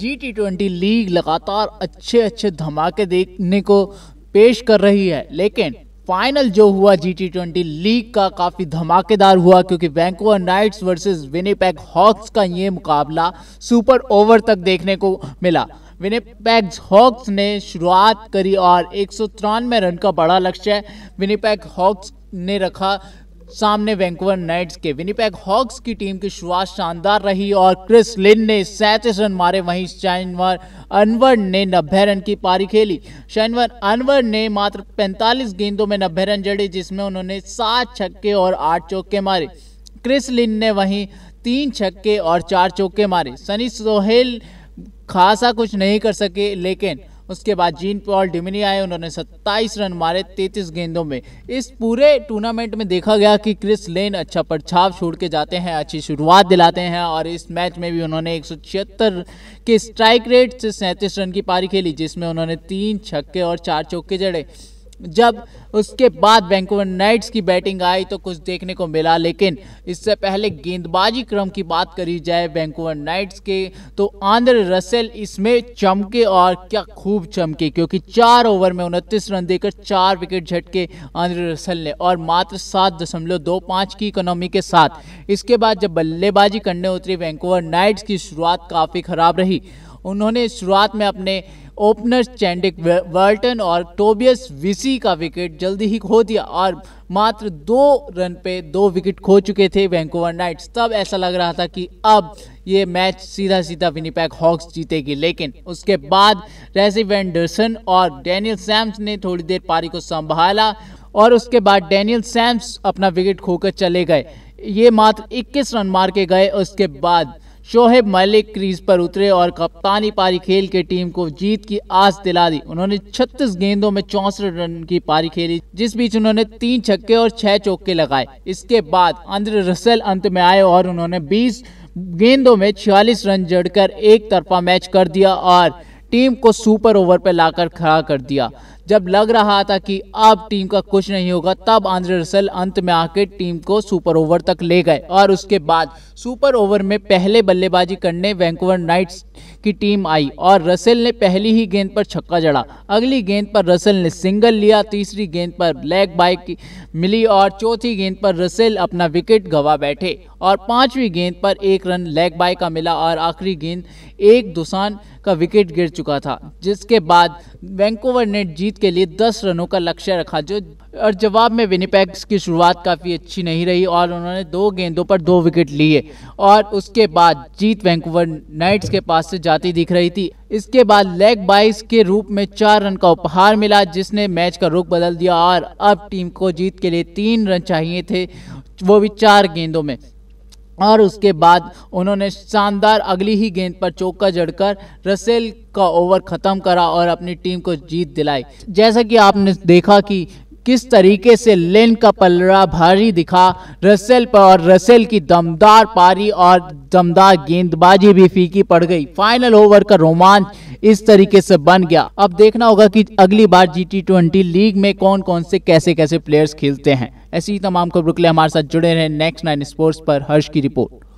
जी T twenty league लगातार अच्छे अच्छे धमाके देखने को पेश कर रही है लेकिन फाइनल जो हुआ जी टी ट्वेंटी लीग का काफ़ी धमाकेदार हुआ क्योंकि Vancouver Knights versus Winnipeg Hawks का ये मुकाबला सुपर ओवर तक देखने को मिला विनीपैक हॉक्स ने शुरुआत करी और एक रन का बड़ा लक्ष्य विनीपैक हॉक्स ने रखा सामने वैंकूवर नाइट्स के विनीपैक हॉक्स की टीम की शुरुआत शानदार रही और क्रिस लिन ने सैंतीस रन मारे वहीं शाइनवर अनवर ने नब्बे रन की पारी खेली शाइनवर अनवर ने मात्र 45 गेंदों में नब्बे रन जड़े जिसमें उन्होंने सात छक्के और आठ चौके मारे क्रिस लिन ने वहीं तीन छक्के और चार चौके मारे सनी सोहेल खासा कुछ नहीं कर सके लेकिन उसके बाद जीन पॉल डिमिनी आए उन्होंने 27 रन मारे 33 गेंदों में इस पूरे टूर्नामेंट में देखा गया कि क्रिस लेन अच्छा परछाव छोड़ के जाते हैं अच्छी शुरुआत दिलाते हैं और इस मैच में भी उन्होंने एक के स्ट्राइक रेट से सैंतीस रन की पारी खेली जिसमें उन्होंने तीन छक्के और चार चौके जड़े जब उसके बाद बैंकवर नाइट्स की बैटिंग आई तो कुछ देखने को मिला लेकिन इससे पहले गेंदबाजी क्रम की बात करी जाए बैंकवर नाइट्स के तो आंध्र रसेल इसमें चमके और क्या खूब चमके क्योंकि चार ओवर में उनतीस रन देकर चार विकेट झटके आंध्र रसेल ने और मात्र सात दशमलव दो पाँच की इकोनॉमी के साथ इसके बाद जब बल्लेबाजी करने उतरी वैंकूवर नाइट्स की शुरुआत काफ़ी खराब रही उन्होंने शुरुआत में अपने ओपनर चैंडिक वर्टन और टोबियस विसी का विकेट जल्दी ही खो दिया और मात्र दो रन पे दो विकेट खो चुके थे वैंकूवर नाइट्स तब ऐसा लग रहा था कि अब ये मैच सीधा सीधा विनीपैक हॉक्स जीतेगी लेकिन उसके बाद रेसी एंडरसन और डैनियल सैम्स ने थोड़ी देर पारी को संभाला और उसके बाद डैनियल सैम्स अपना विकेट खोकर चले गए ये मात्र 21 रन मार के गए उसके बाद शोहेब मलिक क्रीज पर उतरे और कप्तानी पारी खेल के टीम को जीत की आस दिला दी उन्होंने 36 गेंदों में चौसठ रन की पारी खेली जिस बीच उन्होंने तीन छक्के और छह चौके लगाए इसके बाद आंद्र रसेल अंत में आए और उन्होंने 20 गेंदों में 46 रन जड़कर एक तरफा मैच कर दिया और टीम को सुपर ओवर पर लाकर खड़ा कर दिया जब लग रहा था कि अब टीम का कुछ नहीं होगा तब आंद्रे रसल अंत में आके टीम को सुपर ओवर तक ले गए और उसके बाद सुपर ओवर में पहले बल्लेबाजी करने वैंकूवर नाइट्स की टीम आई और रसेल ने पहली ही गेंद पर छक्का जड़ा अगली गेंद पर रसेल ने सिंगल लिया तीसरी गेंद पर ब्लैक बाइक मिली और चौथी गेंद पर रसेल अपना विकेट गवा बैठे और पांचवी गेंद पर एक रन लेग बाय का मिला और आखिरी गेंद एक दुसान का विकेट गिर चुका था जिसके बाद वैंकूवर ने जीत के लिए 10 रनों का लक्ष्य रखा जो और जवाब में विनीपैक्स की शुरुआत काफ़ी अच्छी नहीं रही और उन्होंने दो गेंदों पर दो विकेट लिए और उसके बाद जीत वैंकूवर नाइट्स के पास से जाती दिख रही थी इसके बाद लेग बाइस के रूप में चार रन का उपहार मिला जिसने मैच का रुख बदल दिया और अब टीम को जीत के लिए तीन रन चाहिए थे वो भी चार गेंदों में और उसके बाद उन्होंने शानदार अगली ही गेंद पर चौका जड़कर रसेल का ओवर ख़त्म करा और अपनी टीम को जीत दिलाई जैसा कि आपने देखा कि किस तरीके से लेन का पलड़ा भारी दिखा रसेल पर और रसेल की दमदार पारी और दमदार गेंदबाजी भी फीकी पड़ गई फाइनल ओवर का रोमांच इस तरीके से बन गया अब देखना होगा कि अगली बार जी टी ट्वेंटी लीग में कौन कौन से कैसे कैसे प्लेयर्स खेलते हैं ऐसी तमाम खबरों के लिए हमारे साथ जुड़े रहे नेक्स्ट नाइन स्पोर्ट्स पर हर्ष की रिपोर्ट